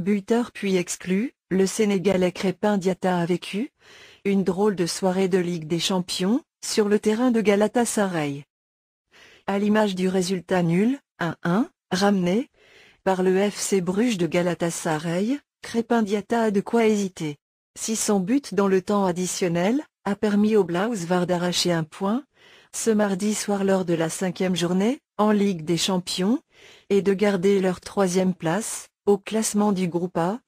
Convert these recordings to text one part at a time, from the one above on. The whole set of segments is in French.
Buteur puis exclu, le Sénégalais Crépin Diata a vécu une drôle de soirée de Ligue des Champions sur le terrain de Galatasaray. À l'image du résultat nul, 1-1, ramené par le FC Bruges de Galatasaray, Crépin Diata a de quoi hésiter. Si son but dans le temps additionnel a permis aux Blausvar d'arracher un point, ce mardi soir lors de la cinquième journée, en Ligue des Champions, et de garder leur troisième place, au classement du groupe A,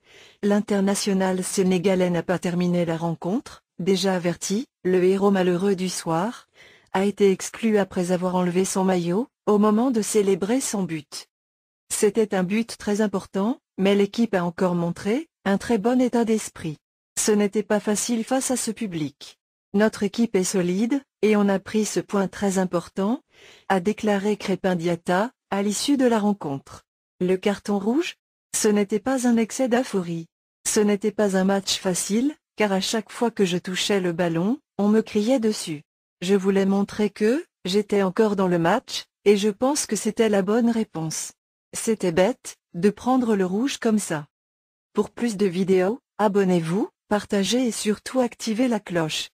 l'international sénégalais n'a pas terminé la rencontre, déjà averti, le héros malheureux du soir, a été exclu après avoir enlevé son maillot, au moment de célébrer son but. C'était un but très important, mais l'équipe a encore montré, un très bon état d'esprit. Ce n'était pas facile face à ce public. Notre équipe est solide, et on a pris ce point très important, a déclaré Crépin Diata, à l'issue de la rencontre. Le carton rouge, ce n'était pas un excès d'aphorie. Ce n'était pas un match facile, car à chaque fois que je touchais le ballon, on me criait dessus. Je voulais montrer que, j'étais encore dans le match, et je pense que c'était la bonne réponse. C'était bête, de prendre le rouge comme ça. Pour plus de vidéos, abonnez-vous, partagez et surtout activez la cloche.